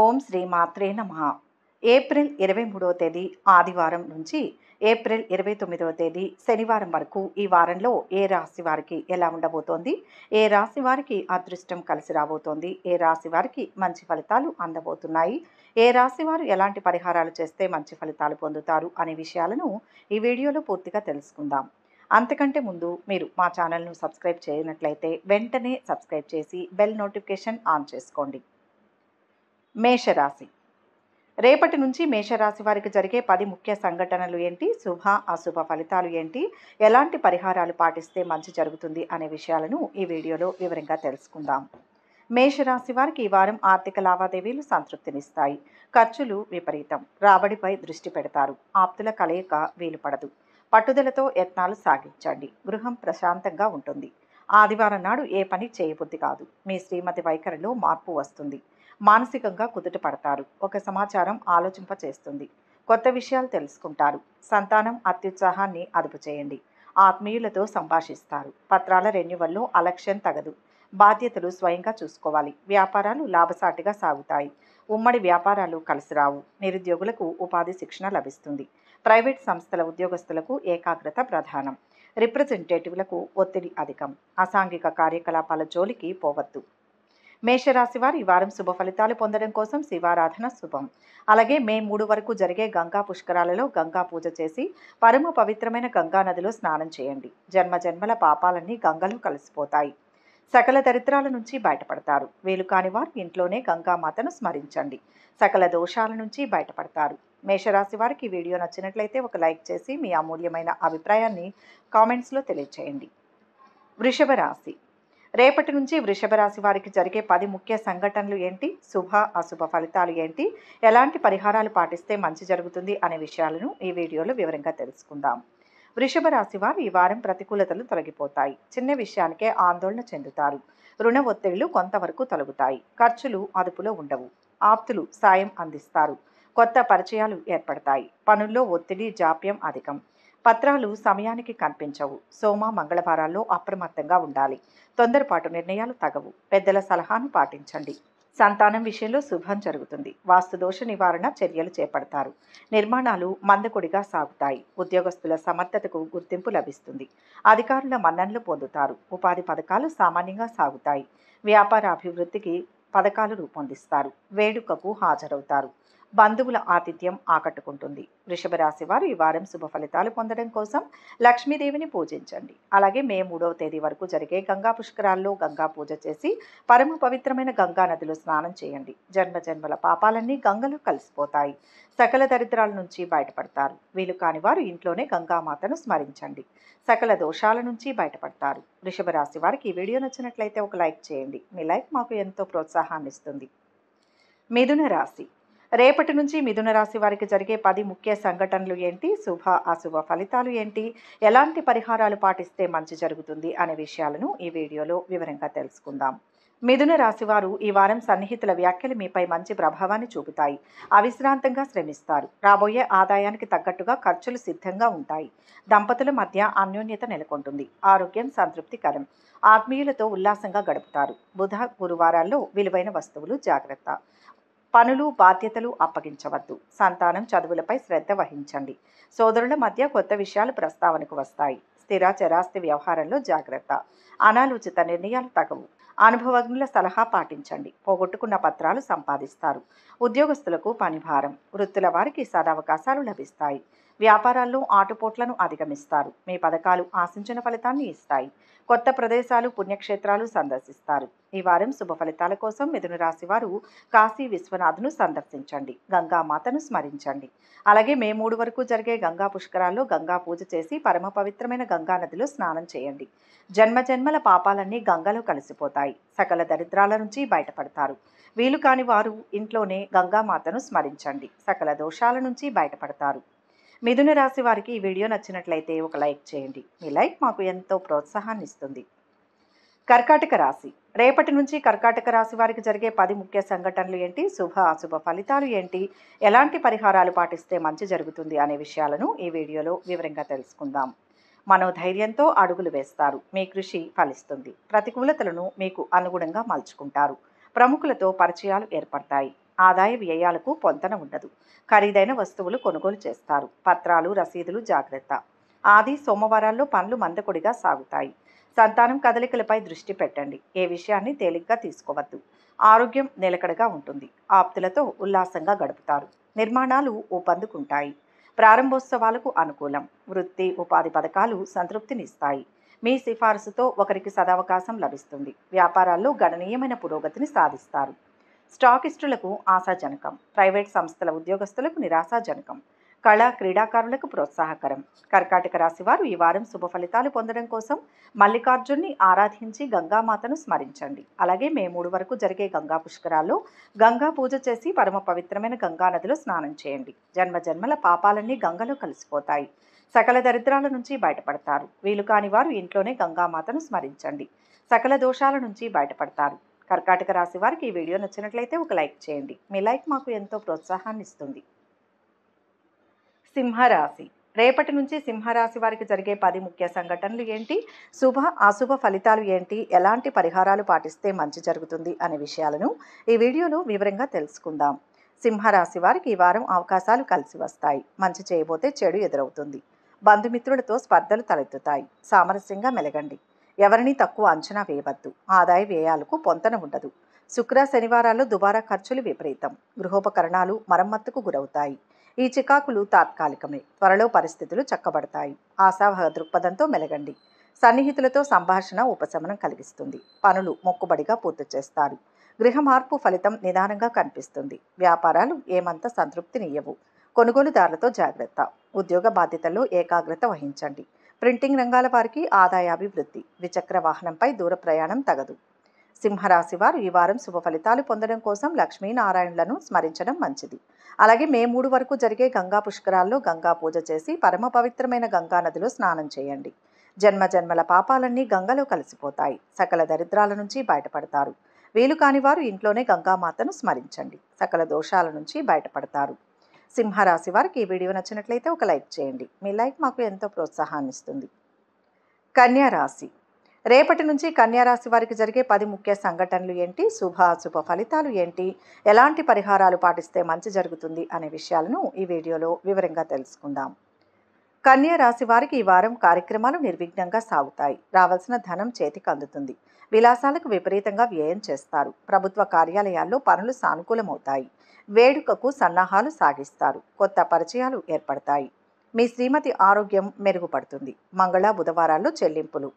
ఓం శ్రీ మాత్రే నమ ఏప్రిల్ ఇరవై మూడవ తేదీ ఆదివారం నుంచి ఏప్రిల్ ఇరవై తొమ్మిదవ తేదీ శనివారం వరకు ఈ వారంలో ఏ రాశి వారికి ఎలా ఉండబోతోంది ఏ రాశి వారికి అదృష్టం కలిసి రాబోతోంది ఏ రాశి వారికి మంచి ఫలితాలు అందబోతున్నాయి ఏ రాశి వారు ఎలాంటి పరిహారాలు చేస్తే మంచి ఫలితాలు పొందుతారు అనే విషయాలను ఈ వీడియోలో పూర్తిగా తెలుసుకుందాం అంతకంటే ముందు మీరు మా ఛానల్ను సబ్స్క్రైబ్ చేయనట్లయితే వెంటనే సబ్స్క్రైబ్ చేసి బెల్ నోటిఫికేషన్ ఆన్ చేసుకోండి మేషరాశి రేపటి నుంచి మేషరాశి వారికి జరిగే పది ముఖ్య సంఘటనలు ఏంటి శుభ అశుభ ఫలితాలు ఏంటి ఎలాంటి పరిహారాలు పాటిస్తే మంచి జరుగుతుంది అనే విషయాలను ఈ వీడియోలో వివరంగా తెలుసుకుందాం మేషరాశి వారికి ఈ వారం ఆర్థిక లావాదేవీలు సంతృప్తినిస్తాయి ఖర్చులు విపరీతం రాబడిపై దృష్టి పెడతారు ఆప్తుల కలయిక వీలు పడదు పట్టుదలతో యత్నాలు సాగించండి గృహం ప్రశాంతంగా ఉంటుంది ఆదివారం నాడు ఏ పని చేయబుద్ధి కాదు మీ శ్రీమతి వైఖరిలో మార్పు వస్తుంది మానసికంగా కుదుట పడతారు ఒక సమాచారం ఆలోచింప చేస్తుంది కొత్త విషయాలు తెలుసుకుంటారు సంతానం అత్యుత్సాహాన్ని అదుపు చేయండి ఆత్మీయులతో సంభాషిస్తారు పత్రాల రెన్యువల్లో అలక్ష్యం తగదు బాధ్యతలు స్వయంగా చూసుకోవాలి వ్యాపారాలు లాభసాటిగా సాగుతాయి ఉమ్మడి వ్యాపారాలు కలిసి రావు నిరుద్యోగులకు ఉపాధి శిక్షణ లభిస్తుంది ప్రైవేట్ సంస్థల ఉద్యోగస్తులకు ఏకాగ్రత ప్రధానం రిప్రజెంటేటివ్లకు ఒత్తిడి అధికం అసాంఘిక కార్యకలాపాల జోలికి పోవద్దు మేషరాశి వారు ఈ వారం శుభ ఫలితాలు పొందడం కోసం శివారాధన శుభం అలాగే మే మూడు వరకు జరిగే గంగా పుష్కరాలలో గంగా పూజ చేసి పరమ పవిత్రమైన గంగా నదిలో స్నానం చేయండి జన్మ జన్మల పాపాలన్నీ గంగలో కలిసిపోతాయి సకల దరిద్రాల నుంచి బయటపడతారు వీలు కాని వారు ఇంట్లోనే గంగామాతను స్మరించండి సకల దోషాల నుంచి బయటపడతారు మేషరాశి వారికి వీడియో నచ్చినట్లయితే ఒక లైక్ చేసి మీ అమూల్యమైన అభిప్రాయాన్ని కామెంట్స్లో తెలియచేయండి వృషభ రాశి రేపటి నుంచి వృషభ రాశి వారికి జరిగే పది ముఖ్య సంఘటనలు ఏంటి శుభ అశుభ ఫలితాలు ఏంటి ఎలాంటి పరిహారాలు పాటిస్తే మంచి జరుగుతుంది అనే విషయాలను ఈ వీడియోలో వివరంగా తెలుసుకుందాం వృషభ రాశి వారు ఈ వారం ప్రతికూలతలు తొలగిపోతాయి చిన్న విషయానికే ఆందోళన చెందుతారు రుణ ఒత్తిళ్లు కొంతవరకు తొలగుతాయి ఖర్చులు అదుపులో ఉండవు ఆప్తులు సాయం అందిస్తారు కొత్త పరిచయాలు ఏర్పడతాయి పనుల్లో ఒత్తిడి జాప్యం అధికం పత్రాలు సమయానికి కనిపించవు సోమ మంగళవారాల్లో అప్రమత్తంగా ఉండాలి తొందరపాటు నిర్ణయాలు తగవు పెద్దల సలహాను పాటించండి సంతానం విషయంలో శుభం జరుగుతుంది వాస్తుదోష నివారణ చర్యలు చేపడతారు నిర్మాణాలు మందకొడిగా సాగుతాయి ఉద్యోగస్తుల సమర్థతకు గుర్తింపు లభిస్తుంది అధికారుల మన్ననలు పొందుతారు ఉపాధి పథకాలు సామాన్యంగా సాగుతాయి వ్యాపార అభివృద్ధికి పథకాలు రూపొందిస్తారు వేడుకకు హాజరవుతారు బంధువుల ఆతిథ్యం ఆకట్టుకుంటుంది వృషభ రాశి వారు ఈ వారం శుభ ఫలితాలు పొందడం కోసం లక్ష్మీదేవిని పూజించండి అలాగే మే మూడవ తేదీ వరకు జరిగే గంగా పుష్కరాల్లో గంగా పూజ చేసి పరమ పవిత్రమైన గంగా నదిలో స్నానం చేయండి జన్మ జన్మల పాపాలన్నీ గంగలో కలిసిపోతాయి సకల దరిద్రాల నుంచి బయటపడతారు వీలు కాని వారు ఇంట్లోనే గంగామాతను స్మరించండి సకల దోషాల నుంచి బయటపడతారు వృషభ రాశి వారికి ఈ వీడియో నచ్చినట్లయితే ఒక లైక్ చేయండి మీ లైక్ మాకు ఎంతో ప్రోత్సాహాన్ని ఇస్తుంది మిథున రాశి రేపటి నుంచి మిథున రాశి వారికి జరిగే పది ముఖ్య సంఘటనలు ఏంటి శుభ అశుభ ఫలితాలు ఏంటి ఎలాంటి పరిహారాలు పాటిస్తే మంచి జరుగుతుంది అనే విషయాలను ఈ వీడియోలో వివరంగా తెలుసుకుందాం మిథున రాశివారు ఈ వారం సన్నిహితుల వ్యాఖ్యలు మీపై మంచి ప్రభావాన్ని చూపుతాయి అవిశ్రాంతంగా శ్రమిస్తారు రాబోయే ఆదాయానికి తగ్గట్టుగా ఖర్చులు సిద్ధంగా ఉంటాయి దంపతుల మధ్య అన్యోన్యత నెలకొంటుంది ఆరోగ్యం సంతృప్తికరం ఆత్మీయులతో ఉల్లాసంగా గడుపుతారు బుధ గురువారాల్లో విలువైన వస్తువులు జాగ్రత్త పనులు బాధ్యతలు అప్పగించవద్దు సంతానం చదువులపై శ్రద్ధ వహించండి సోదరుల మధ్య కొత్త విషయాలు ప్రస్తావనకు వస్తాయి స్థిర చరాస్తి వ్యవహారంలో జాగ్రత్త అనాలోచిత నిర్ణయాలు తగవు అనుభవజ్ఞుల సలహా పాటించండి పోగొట్టుకున్న పత్రాలు సంపాదిస్తారు ఉద్యోగస్తులకు పనిభారం వృత్తుల వారికి సదవకాశాలు లభిస్తాయి వ్యాపారాల్లో ఆటుపోట్లను అధిగమిస్తారు మీ పథకాలు ఆశించిన ఫలితాన్ని ఇస్తాయి కొత్త ప్రదేశాలు పుణ్యక్షేత్రాలు సందర్శిస్తారు ఈ వారం శుభ ఫలితాల కోసం మిథున రాశి వారు కాశీ విశ్వనాథ్ను సందర్శించండి గంగామాతను స్మరించండి అలాగే మే మూడు వరకు జరిగే గంగా పుష్కరాల్లో గంగా పూజ చేసి పరమ పవిత్రమైన గంగా నదిలో స్నానం చేయండి జన్మజన్మల పాపాలన్నీ గంగలో కలిసిపోతాయి సకల దరిద్రాల నుంచి బయటపడతారు వీలు కాని వారు ఇంట్లోనే గంగామాతను స్మరించండి సకల దోషాల నుంచి బయటపడతారు మిథున రాశి వారికి ఈ వీడియో నచ్చినట్లయితే ఒక లైక్ చేయండి మీ లైక్ మాకు ఎంతో ప్రోత్సాహాన్ని ఇస్తుంది కర్కాటక రాశి రేపటి నుంచి కర్కాటక రాశి వారికి జరిగే పది ముఖ్య సంఘటనలు ఏంటి శుభ అశుభ ఫలితాలు ఏంటి ఎలాంటి పరిహారాలు పాటిస్తే మంచి జరుగుతుంది అనే విషయాలను ఈ వీడియోలో వివరంగా తెలుసుకుందాం మనోధైర్యంతో అడుగులు వేస్తారు మీ కృషి ఫలిస్తుంది ప్రతికూలతలను మీకు అనుగుణంగా మలుచుకుంటారు ప్రముఖులతో పరిచయాలు ఏర్పడతాయి ఆదాయ వ్యయాలకు పొంతన ఉండదు ఖరీదైన వస్తువులు కొనుగోలు చేస్తారు పత్రాలు రసీదులు జాగ్రత్త ఆది సోమవారాల్లో పనులు మందకొడిగా సాగుతాయి సంతానం కదలికలపై దృష్టి పెట్టండి ఏ విషయాన్ని తేలిగ్గా తీసుకోవద్దు ఆరోగ్యం నిలకడగా ఉంటుంది ఆప్తులతో ఉల్లాసంగా గడుపుతారు నిర్మాణాలు ఊపందుకుంటాయి ప్రారంభోత్సవాలకు అనుకూలం వృత్తి ఉపాధి పథకాలు సంతృప్తినిస్తాయి మీ సిఫారసుతో ఒకరికి సదావకాశం లభిస్తుంది వ్యాపారాల్లో గణనీయమైన పురోగతిని సాధిస్తారు స్టాకిస్టులకు ఆశాజనకం ప్రైవేట్ సంస్థల ఉద్యోగస్తులకు నిరాశాజనకం కళా క్రీడాకారులకు ప్రోత్సాహకరం కర్కాటక రాశి వారు ఈ వారం శుభ ఫలితాలు పొందడం కోసం మల్లికార్జున్ని ఆరాధించి గంగామాతను స్మరించండి అలాగే మే మూడు వరకు జరిగే గంగా పుష్కరాల్లో గంగా పూజ చేసి పరమ పవిత్రమైన గంగా నదిలో స్నానం చేయండి జన్మ జన్మల పాపాలన్నీ గంగలో కలిసిపోతాయి సకల దరిద్రాల నుంచి బయటపడతారు వీలు కాని వారు ఇంట్లోనే గంగామాతను స్మరించండి సకల దోషాల నుంచి బయటపడతారు కర్కాటక రాశి వారికి ఈ వీడియో నచ్చినట్లయితే ఒక లైక్ చేయండి మీ లైక్ మాకు ఎంతో ప్రోత్సాహాన్ని ఇస్తుంది సింహరాశి రేపటి నుంచి సింహరాశి వారికి జరిగే పది ముఖ్య సంఘటనలు ఏంటి శుభ అశుభ ఫలితాలు ఏంటి ఎలాంటి పరిహారాలు పాటిస్తే మంచి జరుగుతుంది అనే విషయాలను ఈ వీడియోలో వివరంగా తెలుసుకుందాం సింహరాశి వారికి ఈ వారం అవకాశాలు కలిసి వస్తాయి మంచి చేయబోతే చెడు ఎదురవుతుంది బంధుమిత్రులతో స్పర్ధలు తలెత్తుతాయి సామరస్యంగా మెలగండి ఎవరిని తక్కువ అంచనా వేయవద్దు ఆదాయ వ్యయాలకు పొంతన ఉండదు శుక్ర శనివారాల్లో దుబారా ఖర్చులు విపరీతం గృహోపకరణాలు మరమ్మత్తుకు గురవుతాయి ఈ చికాకులు తాత్కాలికమే త్వరలో పరిస్థితులు చక్కబడతాయి ఆశావహ దృక్పథంతో మెలగండి సన్నిహితులతో సంభాషణ ఉపశమనం కలిగిస్తుంది పనులు మొక్కుబడిగా పూర్తి చేస్తారు గృహ మార్పు ఫలితం నిదానంగా కనిపిస్తుంది వ్యాపారాలు ఏమంత సంతృప్తినియ్యవు కొనుగోలుదారులతో జాగ్రత్త ఉద్యోగ బాధ్యతల్లో ఏకాగ్రత వహించండి ప్రింటింగ్ రంగాల వారికి ఆదాయాభివృద్ధి ద్విచక్ర వాహనంపై దూర ప్రయాణం తగదు సింహరాశి వారు ఈ వారం శుభ ఫలితాలు పొందడం కోసం లక్ష్మీనారాయణులను స్మరించడం మంచిది అలాగే మే మూడు వరకు జరిగే గంగా పుష్కరాల్లో గంగా పూజ చేసి పరమ పవిత్రమైన గంగా నదిలో స్నానం చేయండి జన్మ జన్మల పాపాలన్నీ గంగలో కలిసిపోతాయి సకల దరిద్రాల నుంచి బయటపడతారు వీలు కాని వారు ఇంట్లోనే గంగామాతను స్మరించండి సకల దోషాల నుంచి బయటపడతారు సింహరాశి వారికి ఈ వీడియో నచ్చినట్లయితే ఒక లైక్ చేయండి మీ లైక్ మాకు ఎంతో ప్రోత్సాహాన్ని ఇస్తుంది కన్యారాశి రేపటి నుంచి కన్యారాశి వారికి జరిగే పది ముఖ్య సంఘటనలు ఏంటి శుభ అశుభ ఫలితాలు ఏంటి ఎలాంటి పరిహారాలు పాటిస్తే మంచి జరుగుతుంది అనే విషయాలను ఈ వీడియోలో వివరంగా తెలుసుకుందాం కన్యా రాశి వారికి ఈ వారం కార్యక్రమాలు నిర్విఘ్నంగా సాగుతాయి రావాల్సిన ధనం చేతికి అందుతుంది విలాసాలకు విపరీతంగా వ్యయం చేస్తారు ప్రభుత్వ కార్యాలయాల్లో పనులు సానుకూలమవుతాయి వేడుకకు సన్నాహాలు సాగిస్తారు కొత్త పరిచయాలు ఏర్పడతాయి మీ శ్రీమతి ఆరోగ్యం మెరుగుపడుతుంది మంగళ బుధవారాల్లో చెల్లింపులు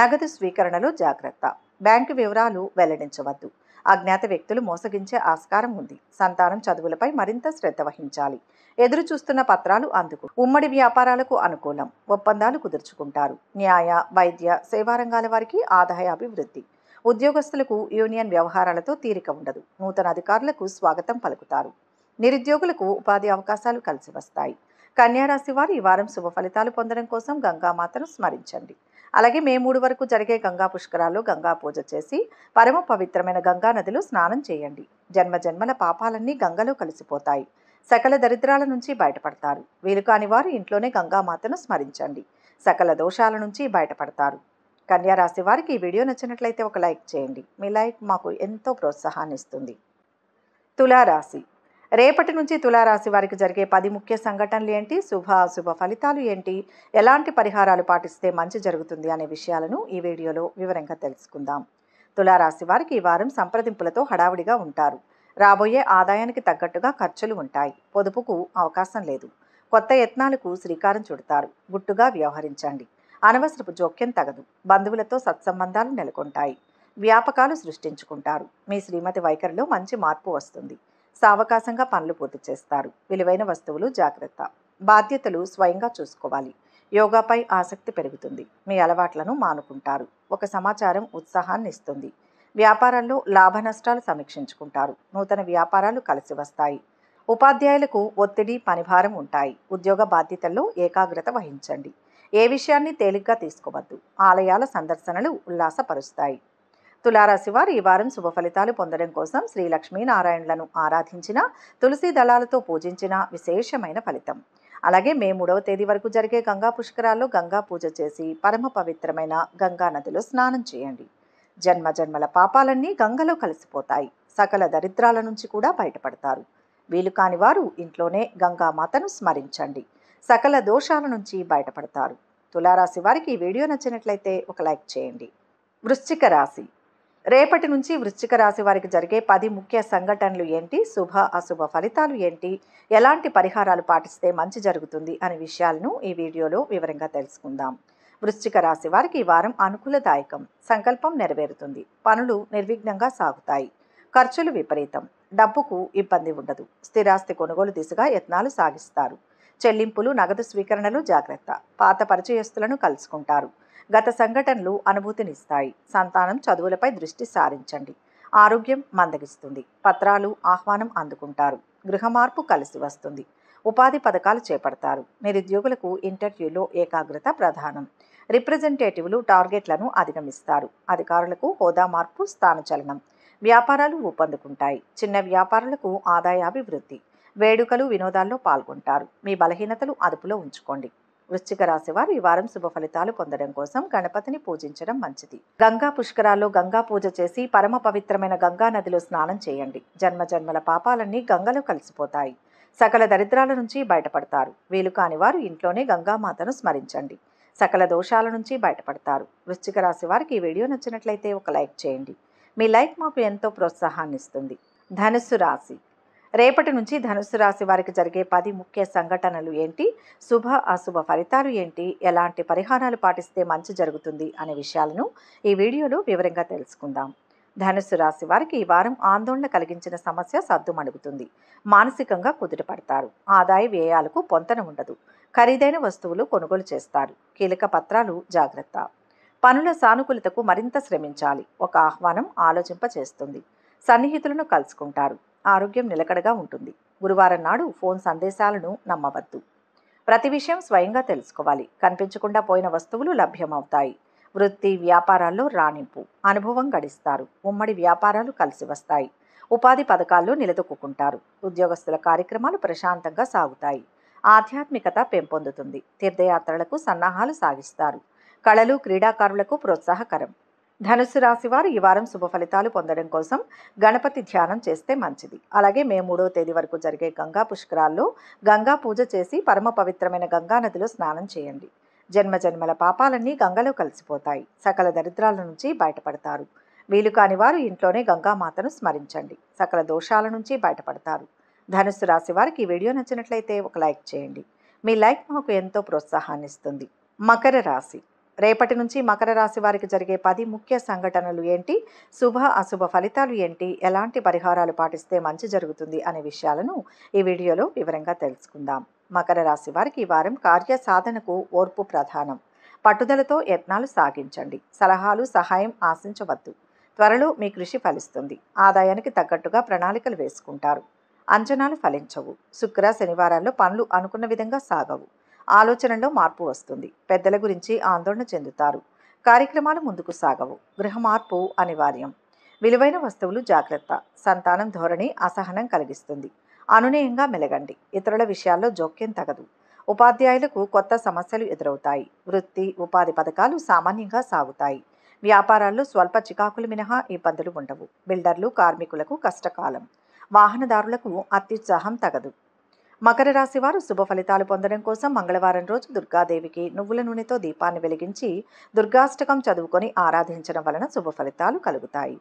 నగదు స్వీకరణలో జాగ్రత్త బ్యాంకు వివరాలు వెల్లడించవద్దు అజ్ఞాత వ్యక్తులు మోసగించే ఆస్కారం ఉంది సంతానం చదువులపై మరింత శ్రద్ధ వహించాలి ఎదురు చూస్తున్న పత్రాలు అందుకు ఉమ్మడి వ్యాపారాలకు అనుకూలం ఒప్పందాలు కుదుర్చుకుంటారు న్యాయ వైద్య సేవారంగాల వారికి ఆదాయ అభివృద్ధి ఉద్యోగస్తులకు యూనియన్ వ్యవహారాలతో తీరిక ఉండదు నూతన అధికారులకు స్వాగతం పలుకుతారు నిరుద్యోగులకు ఉపాధి అవకాశాలు కలిసి వస్తాయి కన్యారాశి వారు ఈ వారం శుభ ఫలితాలు పొందడం కోసం గంగామాతను స్మరించండి అలాగే మే మూడు వరకు జరిగే గంగా పుష్కరాల్లో గంగా పూజ చేసి పరమ పవిత్రమైన గంగా నదిలో స్నానం చేయండి జన్మ జన్మల పాపాలన్నీ గంగలో కలిసిపోతాయి సకల దరిద్రాల నుంచి బయటపడతారు వీలు కాని వారు ఇంట్లోనే గంగామాతను స్మరించండి సకల దోషాల నుంచి బయటపడతారు కన్యారాశి వారికి ఈ వీడియో నచ్చినట్లయితే ఒక లైక్ చేయండి మీ లైక్ మాకు ఎంతో ప్రోత్సాహాన్ని ఇస్తుంది తులారాశి రేపటి నుంచి తులారాశి వారికి జరిగే పది ముఖ్య సంఘటనలు ఏంటి శుభ అశుభ ఫలితాలు ఏంటి ఎలాంటి పరిహారాలు పాటిస్తే మంచి జరుగుతుంది అనే విషయాలను ఈ వీడియోలో వివరంగా తెలుసుకుందాం తులారాశి వారికి ఈ వారం సంప్రదింపులతో హడావుడిగా ఉంటారు రాబోయే ఆదాయానికి తగ్గట్టుగా ఖర్చులు ఉంటాయి పొదుపుకు అవకాశం లేదు కొత్త యత్నాలకు శ్రీకారం చుడతారు గుట్టుగా వ్యవహరించండి అనవసరపు జోక్యం తగదు బంధువులతో సత్సంబంధాలు నెలకొంటాయి వ్యాపకాలు సృష్టించుకుంటారు మీ శ్రీమతి వైఖరిలో మంచి మార్పు వస్తుంది సావకాశంగా పనులు పూర్తి చేస్తారు విలువైన వస్తువులు జాగ్రత్త బాధ్యతలు స్వయంగా చూసుకోవాలి యోగాపై ఆసక్తి పెరుగుతుంది మీ అలవాట్లను మానుకుంటారు ఒక సమాచారం ఉత్సాహాన్ని ఇస్తుంది వ్యాపారంలో లాభ నష్టాలు సమీక్షించుకుంటారు నూతన వ్యాపారాలు కలిసి వస్తాయి ఉపాధ్యాయులకు ఒత్తిడి పనిభారం ఉంటాయి ఉద్యోగ బాధ్యతల్లో ఏకాగ్రత వహించండి ఏ విషయాన్ని తేలిగ్గా తీసుకోవద్దు ఆలయాల సందర్శనలు ఉల్లాసపరుస్తాయి తులారాశి వారు ఈ వారం శుభ ఫలితాలు పొందడం కోసం శ్రీ లక్ష్మీనారాయణలను ఆరాధించిన తులసి దళాలతో పూజించిన విశేషమైన ఫలితం అలాగే మే మూడవ తేదీ వరకు జరిగే గంగా పుష్కరాల్లో గంగా పూజ చేసి పరమ పవిత్రమైన గంగా నదిలో స్నానం చేయండి జన్మ జన్మల పాపాలన్నీ గంగలో కలిసిపోతాయి సకల దరిద్రాల నుంచి కూడా బయటపడతారు వీలు కాని వారు ఇంట్లోనే గంగామాతను స్మరించండి సకల దోషాల నుంచి బయటపడతారు తులారాశి వారికి ఈ వీడియో నచ్చినట్లయితే ఒక లైక్ చేయండి వృశ్చిక రాశి రేపటి నుంచి వృశ్చిక రాశి వారికి జరిగే పది ముఖ్య సంఘటనలు ఏంటి శుభ అశుభ ఫలితాలు ఏంటి ఎలాంటి పరిహారాలు పాటిస్తే మంచి జరుగుతుంది అనే విషయాలను ఈ వీడియోలో వివరంగా తెలుసుకుందాం వృశ్చిక రాశి వారికి ఈ వారం అనుకూలదాయకం సంకల్పం నెరవేరుతుంది పనులు నిర్విఘ్నంగా సాగుతాయి ఖర్చులు విపరీతం డబ్బుకు ఇబ్బంది ఉండదు స్థిరాస్తి కొనుగోలు దిశగా యత్నాలు సాగిస్తారు చెల్లింపులు నగదు స్వీకరణలు జాగ్రత్త పాత పరిచయస్తులను కలుసుకుంటారు గత సంఘటనలు అనుభూతినిస్తాయి సంతానం చదువులపై దృష్టి సారించండి ఆరోగ్యం మందగిస్తుంది పత్రాలు ఆహ్వానం అందుకుంటారు గృహ మార్పు కలిసి వస్తుంది ఉపాధి పథకాలు చేపడతారు నిరుద్యోగులకు ఇంటర్వ్యూలో ఏకాగ్రత ప్రధానం రిప్రజెంటేటివ్లు టార్గెట్లను అధిగమిస్తారు అధికారులకు హోదా మార్పు స్థానచలనం వ్యాపారాలు ఊపందుకుంటాయి చిన్న వ్యాపారులకు ఆదాయాభివృద్ధి వేడుకలు వినోదాల్లో పాల్గొంటారు మీ బలహీనతలు అదుపులో ఉంచుకోండి వృశ్చిక రాశివారు ఈ వారం శుభ ఫలితాలు పొందడం కోసం గణపతిని పూజించడం మంచిది గంగా పుష్కరాల్లో గంగా పూజ చేసి పరమ పవిత్రమైన గంగా నదిలో స్నానం చేయండి జన్మ జన్మల పాపాలన్నీ గంగలో కలిసిపోతాయి సకల దరిద్రాల నుంచి బయటపడతారు వీలు కాని వారు ఇంట్లోనే గంగామాతను స్మరించండి సకల దోషాల నుంచి బయటపడతారు వృశ్చిక రాశి వారికి ఈ వీడియో నచ్చినట్లయితే ఒక లైక్ చేయండి మీ లైక్ మాకు ఎంతో ప్రోత్సాహాన్ని ఇస్తుంది ధనుస్సు రాశి రేపటి నుంచి ధనుసు రాశి వారికి జరిగే పది ముఖ్య సంఘటనలు ఏంటి శుభ అశుభ ఫలితాలు ఏంటి ఎలాంటి పరిహారాలు పాటిస్తే మంచి జరుగుతుంది అనే విషయాలను ఈ వీడియోలో వివరంగా తెలుసుకుందాం ధనుసు రాశి వారికి ఈ వారం ఆందోళన కలిగించిన సమస్య సర్దుమణుగుతుంది మానసికంగా కుదుటపడతారు ఆదాయ వ్యయాలకు పొంతన ఉండదు ఖరీదైన వస్తువులు కొనుగోలు చేస్తారు కీలక పత్రాలు జాగ్రత్త పనుల సానుకూలతకు మరింత శ్రమించాలి ఒక ఆహ్వానం ఆలోచింపచేస్తుంది సన్నిహితులను కలుసుకుంటారు ఆరోగ్యం నిలకడగా ఉంటుంది గురువారం నాడు ఫోన్ సందేశాలను నమ్మవద్దు ప్రతి విషయం స్వయంగా తెలుసుకోవాలి కనిపించకుండా పోయిన వస్తువులు లభ్యమవుతాయి వృత్తి వ్యాపారాల్లో రాణింపు అనుభవం గడిస్తారు ఉమ్మడి వ్యాపారాలు కలిసి వస్తాయి ఉపాధి పథకాల్లో నిలదొక్కుంటారు ఉద్యోగస్తుల కార్యక్రమాలు ప్రశాంతంగా సాగుతాయి ఆధ్యాత్మికత పెంపొందుతుంది తీర్థయాత్రలకు సన్నాహాలు సాగిస్తారు కళలు క్రీడాకారులకు ప్రోత్సాహకరం ధనుసు రాశి వారు ఈ వారం శుభ ఫలితాలు పొందడం కోసం గణపతి ధ్యానం చేస్తే మంచిది అలాగే మే మూడవ తేదీ వరకు జరిగే గంగా పుష్కరాల్లో గంగా పూజ చేసి పరమ పవిత్రమైన గంగా నదిలో స్నానం చేయండి జన్మ జన్మల పాపాలన్నీ గంగలో కలిసిపోతాయి సకల దరిద్రాల నుంచి బయటపడతారు వీలు కాని వారు ఇంట్లోనే గంగామాతను స్మరించండి సకల దోషాల నుంచి బయటపడతారు ధనుసు రాశి వారికి ఈ వీడియో నచ్చినట్లయితే ఒక లైక్ చేయండి మీ లైక్ మాకు ఎంతో ప్రోత్సాహాన్నిస్తుంది మకర రాశి రేపటి నుంచి మకర రాశి వారికి జరిగే పది ముఖ్య సంఘటనలు ఏంటి శుభ అశుభ ఫలితాలు ఏంటి ఎలాంటి పరిహారాలు పాటిస్తే మంచి జరుగుతుంది అనే విషయాలను ఈ వీడియోలో వివరంగా తెలుసుకుందాం మకర రాశి వారికి ఈ వారం కార్య సాధనకు ఓర్పు ప్రధానం పట్టుదలతో యత్నాలు సాగించండి సలహాలు సహాయం ఆశించవద్దు త్వరలో మీ కృషి ఫలిస్తుంది ఆదాయానికి తగ్గట్టుగా ప్రణాళికలు వేసుకుంటారు అంచనాలు ఫలించవు శుక్ర శనివారాల్లో పనులు అనుకున్న విధంగా సాగవు ఆలోచనలో మార్పు వస్తుంది పెద్దల గురించి ఆందోళన చెందుతారు కార్యక్రమాలు ముందుకు సాగవు గృహ మార్పు అనివార్యం విలువైన వస్తువులు జాగ్రత్త సంతానం ధోరణి అసహనం కలిగిస్తుంది అనునయంగా మెలగండి ఇతరుల విషయాల్లో జోక్యం తగదు ఉపాధ్యాయులకు కొత్త సమస్యలు ఎదురవుతాయి వృత్తి ఉపాధి పథకాలు సామాన్యంగా సాగుతాయి వ్యాపారాల్లో స్వల్ప చికాకులు మినహా ఇబ్బందులు ఉండవు బిల్డర్లు కార్మికులకు కష్టకాలం వాహనదారులకు అత్యుత్సాహం తగదు మకర రాశి వారు శుభ ఫలితాలు పొందడం కోసం మంగళవారం రోజు దుర్గాదేవికి నువ్వుల నూనెతో దీపాన్ని వెలిగించి దుర్గాష్టకం చదువుకొని ఆరాధించడం వలన శుభ ఫలితాలు కలుగుతాయి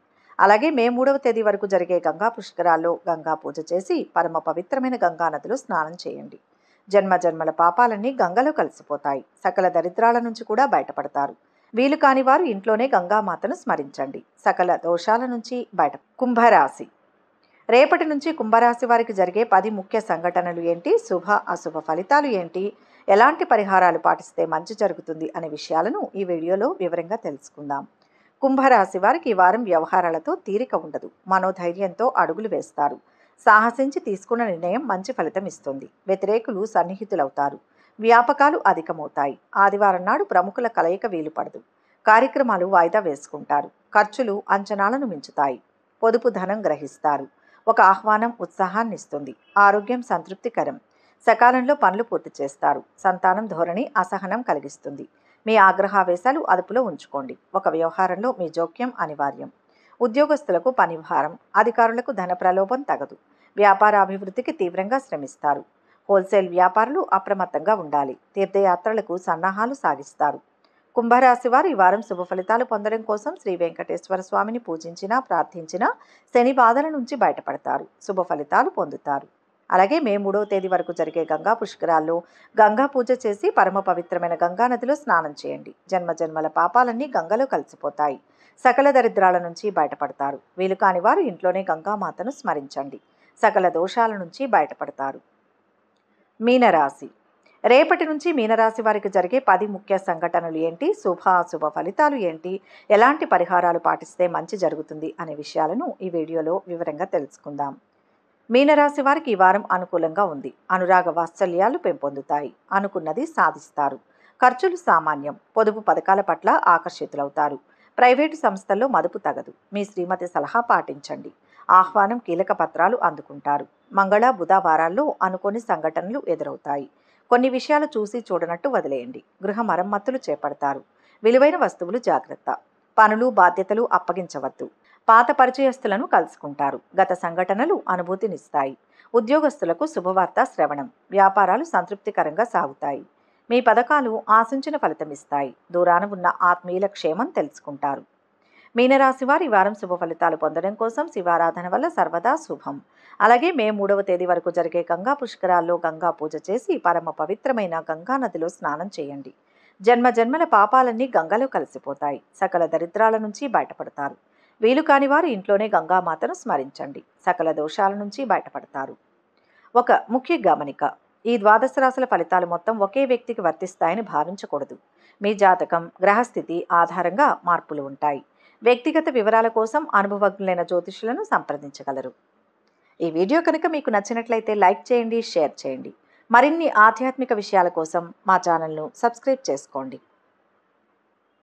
అలాగే మే మూడవ తేదీ వరకు జరిగే గంగా పుష్కరాల్లో గంగా పూజ చేసి పరమ పవిత్రమైన గంగా నదిలో స్నానం చేయండి జన్మ జన్మల పాపాలన్నీ గంగలో కలిసిపోతాయి సకల దరిద్రాల నుంచి కూడా బయటపడతారు వీలు కాని వారు ఇంట్లోనే గంగామాతను స్మరించండి సకల దోషాల నుంచి బయట కుంభరాశి రేపటి నుంచి కుంభరాశి వారికి జరిగే పది ముఖ్య సంఘటనలు ఏంటి శుభ అశుభ ఫలితాలు ఏంటి ఎలాంటి పరిహారాలు పాటిస్తే మంచి జరుగుతుంది అనే విషయాలను ఈ వీడియోలో వివరంగా తెలుసుకుందాం కుంభరాశి వారికి ఈ వారం వ్యవహారాలతో తీరిక ఉండదు మనోధైర్యంతో అడుగులు వేస్తారు సాహసించి తీసుకున్న నిర్ణయం మంచి ఫలితం ఇస్తుంది వ్యతిరేకులు సన్నిహితులవుతారు వ్యాపకాలు అధికమవుతాయి ఆదివారం నాడు ప్రముఖుల కలయిక వీలుపడదు కార్యక్రమాలు వాయిదా వేసుకుంటారు ఖర్చులు అంచనాలను మించుతాయి పొదుపు ధనం గ్రహిస్తారు ఒక ఆహ్వానం ఉత్సాహాన్ని ఇస్తుంది ఆరోగ్యం సంతృప్తికరం సకాలంలో పనులు పూర్తి చేస్తారు సంతానం ధోరణి అసహనం కలిగిస్తుంది మీ ఆగ్రహావేశాలు అదుపులో ఉంచుకోండి ఒక వ్యవహారంలో మీ జోక్యం అనివార్యం ఉద్యోగస్తులకు పని భారం అధికారులకు ధన ప్రలోభం తగదు వ్యాపార అభివృద్ధికి తీవ్రంగా శ్రమిస్తారు హోల్సేల్ వ్యాపారులు అప్రమత్తంగా ఉండాలి తీర్థయాత్రలకు సన్నాహాలు సాగిస్తారు కుంభరాశి వారు ఈ వారం శుభ ఫలితాలు పొందడం కోసం శ్రీ వెంకటేశ్వర స్వామిని పూజించినా ప్రార్థించినా శని బాధల నుంచి బయటపడతారు శుభ ఫలితాలు పొందుతారు అలాగే మే మూడవ తేదీ వరకు జరిగే గంగా పుష్కరాల్లో గంగా పూజ చేసి పరమ పవిత్రమైన గంగా నదిలో స్నానం చేయండి జన్మ జన్మల పాపాలన్నీ గంగలో కలిసిపోతాయి సకల దరిద్రాల నుంచి బయటపడతారు వీలు కాని వారు ఇంట్లోనే గంగామాతను స్మరించండి సకల దోషాల నుంచి బయటపడతారు మీనరాశి రేపటి నుంచి మీనరాశి వారికి జరిగే పది ముఖ్య సంఘటనలు ఏంటి శుభ అశుభ ఫలితాలు ఏంటి ఎలాంటి పరిహారాలు పాటిస్తే మంచి జరుగుతుంది అనే విషయాలను ఈ వీడియోలో వివరంగా తెలుసుకుందాం మీనరాశి వారికి ఈ వారం అనుకూలంగా ఉంది అనురాగ వాత్సల్యాలు పెంపొందుతాయి అనుకున్నది సాధిస్తారు ఖర్చులు సామాన్యం పొదుపు పథకాల పట్ల ఆకర్షితులవుతారు ప్రైవేటు సంస్థల్లో మదుపు తగదు మీ శ్రీమతి సలహా పాటించండి ఆహ్వానం కీలక పత్రాలు అందుకుంటారు మంగళ బుధవారాల్లో అనుకోని సంఘటనలు ఎదురవుతాయి కొన్ని విషయాలు చూసి చూడనట్టు వదిలేయండి గృహ మరమ్మతులు చేపడతారు విలువైన వస్తువులు జాగ్రత్త పనులు బాధ్యతలు అప్పగించవద్దు పాత పరిచయస్తులను కలుసుకుంటారు గత సంఘటనలు అనుభూతినిస్తాయి ఉద్యోగస్తులకు శుభవార్త శ్రవణం వ్యాపారాలు సంతృప్తికరంగా సాగుతాయి మీ పథకాలు ఆశించిన ఫలితమిస్తాయి దూరాన ఉన్న ఆత్మీయుల క్షేమం తెలుసుకుంటారు మీనరాశి వారి వారం శుభ ఫలితాలు పొందడం కోసం శివారాధన వల్ల సర్వదా శుభం అలాగే మే మూడవ తేదీ వరకు జరిగే గంగా పుష్కరాల్లో గంగా పూజ చేసి పరమ పవిత్రమైన గంగా నదిలో స్నానం చేయండి జన్మ జన్మల పాపాలన్నీ గంగలో కలిసిపోతాయి సకల దరిద్రాల నుంచి బయటపడతారు వీలు కాని వారు ఇంట్లోనే గంగామాతను స్మరించండి సకల దోషాల నుంచి బయటపడతారు ఒక ముఖ్య గమనిక ఈ ద్వాదశ రాశుల ఫలితాలు మొత్తం ఒకే వ్యక్తికి వర్తిస్తాయని భావించకూడదు మీ జాతకం గ్రహస్థితి ఆధారంగా మార్పులు ఉంటాయి వ్యక్తిగత వివరాల కోసం అనుభవజ్ఞులైన జ్యోతిషులను సంప్రదించగలరు ఈ వీడియో కనుక మీకు నచ్చినట్లయితే లైక్ చేయండి షేర్ చేయండి మరిన్ని ఆధ్యాత్మిక విషయాల కోసం మా ఛానల్ను సబ్స్క్రైబ్ చేసుకోండి